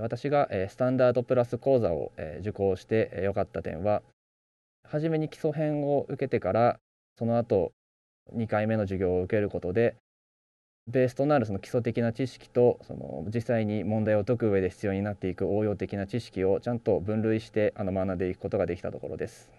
私がスタンダードプラス講座を受講して良かった点は初めに基礎編を受けてからその後2回目の授業を受けることでベースとなるその基礎的な知識とその実際に問題を解く上で必要になっていく応用的な知識をちゃんと分類してあの学んでいくことができたところです。